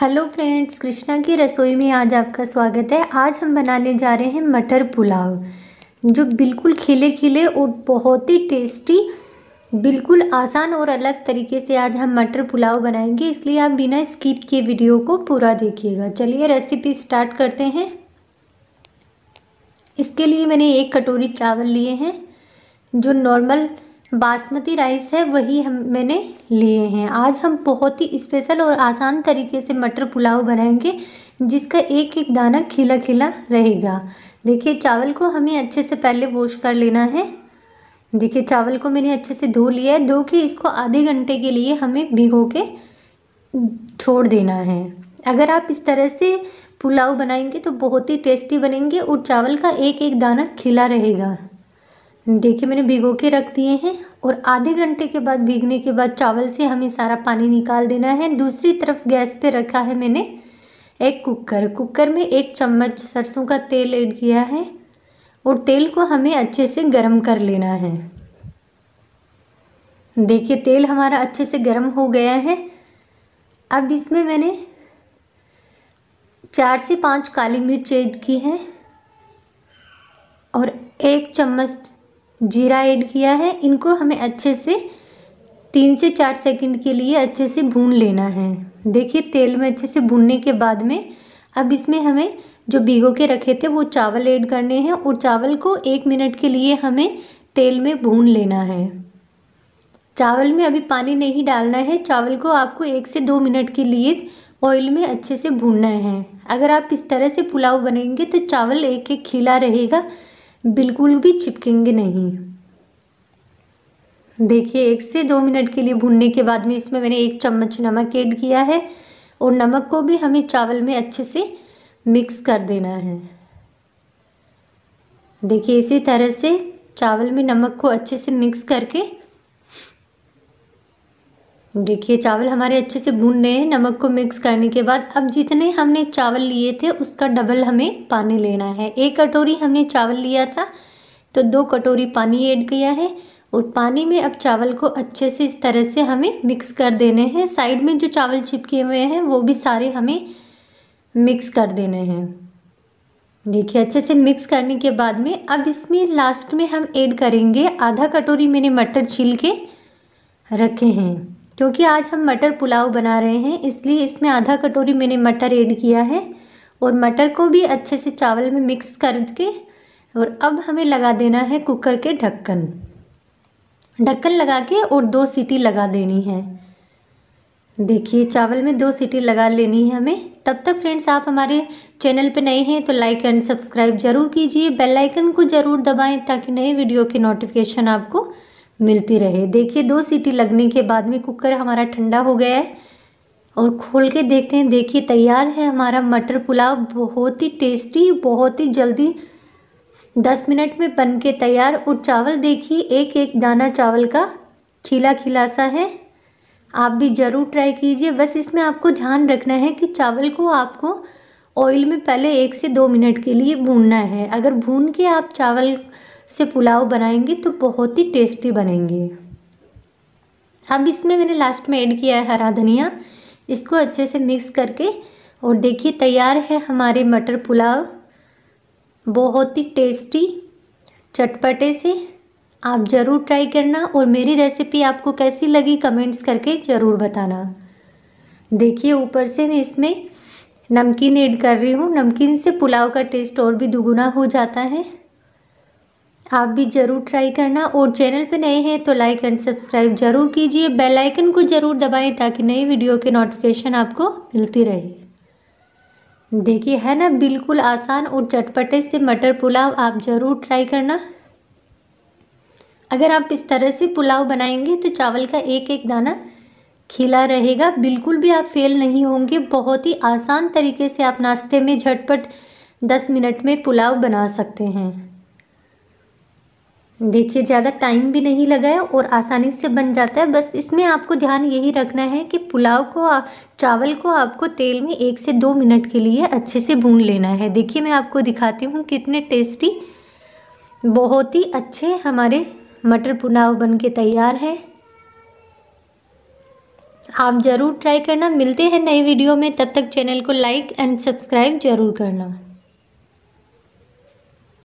hello friends Krishna की रसोई में आज आपका स्वागत है आज हम बनाने जा रहे हैं मटर पुलाव जो बिल्कुल खिले खिले और बहुत ही टेस्टी बिल्कुल आसान और अलग तरीके से आज हम मटर पुलाव बनाएंगे इसलिए आप बिना स्किप किए वीडियो को पूरा देखिएगा चलिए रेसिपी स्टार्ट करते हैं इसके लिए मैंने एक कटोरी चावल लिए हैं जो नॉर्मल बासमती राइस है वही हम मैंने लिए हैं आज हम बहुत ही स्पेशल और आसान तरीके से मटर पुलाव बनाएंगे जिसका एक एक दाना खिला खिला रहेगा देखिए चावल को हमें अच्छे से पहले वॉश कर लेना है देखिए चावल को मैंने अच्छे से धो लिया है धो के इसको आधे घंटे के लिए हमें भिगो के छोड़ देना है अगर आप इस तरह से पुलाव बनाएंगे तो बहुत ही टेस्टी बनेंगे और चावल का एक एक दाना खिला रहेगा देखिए मैंने भिगो के रख दिए हैं और आधे घंटे के बाद भीगने के बाद चावल से हमें सारा पानी निकाल देना है दूसरी तरफ गैस पे रखा है मैंने एक कुकर कुकर में एक चम्मच सरसों का तेल ऐड किया है और तेल को हमें अच्छे से गर्म कर लेना है देखिए तेल हमारा अच्छे से गर्म हो गया है अब इसमें मैंने चार से पाँच काली मिर्च ऐड की है और एक चम्मच जीरा ऐड किया है इनको हमें अच्छे से तीन से चार सेकंड के लिए अच्छे से भून लेना है देखिए तेल में अच्छे से भूनने के बाद में अब इसमें हमें जो भिगो के रखे थे वो चावल ऐड करने हैं और चावल को एक मिनट के लिए हमें तेल में भून लेना है चावल में अभी पानी नहीं डालना है चावल को आपको एक से दो मिनट के लिए ऑयल में अच्छे से भूनना है अगर आप इस तरह से पुलाव बनेंगे तो चावल एक एक खिला रहेगा बिल्कुल भी चिपकेंगे नहीं देखिए एक से दो मिनट के लिए भूनने के बाद में इसमें मैंने एक चम्मच नमक ऐड किया है और नमक को भी हमें चावल में अच्छे से मिक्स कर देना है देखिए इसी तरह से चावल में नमक को अच्छे से मिक्स करके देखिए चावल हमारे अच्छे से भून रहे हैं नमक को मिक्स करने के बाद अब जितने हमने चावल लिए थे उसका डबल हमें पानी लेना है एक कटोरी हमने चावल लिया था तो दो कटोरी पानी ऐड किया है और पानी में अब चावल को अच्छे से इस तरह से हमें मिक्स कर देने हैं साइड में जो चावल चिपके हुए हैं वो भी सारे हमें मिक्स कर देने हैं देखिए अच्छे से मिक्स करने के बाद में अब इसमें लास्ट में हम ऐड करेंगे आधा कटोरी मैंने मटर छील के रखे हैं क्योंकि आज हम मटर पुलाव बना रहे हैं इसलिए इसमें आधा कटोरी मैंने मटर ऐड किया है और मटर को भी अच्छे से चावल में मिक्स करके और अब हमें लगा देना है कुकर के ढक्कन ढक्कन लगा के और दो सीटी लगा देनी है देखिए चावल में दो सीटी लगा लेनी है हमें तब तक फ्रेंड्स आप हमारे चैनल पर नए हैं तो लाइक एंड सब्सक्राइब जरूर कीजिए बेल आइकन को ज़रूर दबाएं ताकि नए वीडियो की नोटिफिकेशन आपको मिलती रहे देखिए दो सीटी लगने के बाद में कुकर हमारा ठंडा हो गया है और खोल के देखते हैं देखिए तैयार है हमारा मटर पुलाव बहुत ही टेस्टी बहुत ही जल्दी दस मिनट में बन के तैयार और चावल देखिए एक एक दाना चावल का खिला खिला सा है आप भी ज़रूर ट्राई कीजिए बस इसमें आपको ध्यान रखना है कि चावल को आपको ऑयल में पहले एक से दो मिनट के लिए भूनना है अगर भून के आप चावल से पुलाव बनाएंगे तो बहुत ही टेस्टी बनेंगे अब इसमें मैंने लास्ट में ऐड किया है हरा धनिया इसको अच्छे से मिक्स करके और देखिए तैयार है हमारे मटर पुलाव बहुत ही टेस्टी चटपटे से आप ज़रूर ट्राई करना और मेरी रेसिपी आपको कैसी लगी कमेंट्स करके ज़रूर बताना देखिए ऊपर से मैं इसमें नमकीन ऐड कर रही हूँ नमकीन से पुलाव का टेस्ट और भी दुगुना हो जाता है आप भी ज़रूर ट्राई करना और चैनल पर नए हैं तो लाइक एंड सब्सक्राइब जरूर कीजिए बेल आइकन को ज़रूर दबाएं ताकि नई वीडियो के नोटिफिकेशन आपको मिलती रहे देखिए है ना बिल्कुल आसान और चटपटे से मटर पुलाव आप ज़रूर ट्राई करना अगर आप इस तरह से पुलाव बनाएंगे तो चावल का एक एक दाना खिला रहेगा बिल्कुल भी आप फेल नहीं होंगे बहुत ही आसान तरीके से आप नाश्ते में झटपट दस मिनट में पुलाव बना सकते हैं देखिए ज़्यादा टाइम भी नहीं लगा है और आसानी से बन जाता है बस इसमें आपको ध्यान यही रखना है कि पुलाव को चावल को आपको तेल में एक से दो मिनट के लिए अच्छे से भून लेना है देखिए मैं आपको दिखाती हूँ कितने टेस्टी बहुत ही अच्छे हमारे मटर पुलाव बन के तैयार है आप ज़रूर ट्राई करना मिलते हैं नए वीडियो में तब तक चैनल को लाइक एंड सब्सक्राइब ज़रूर करना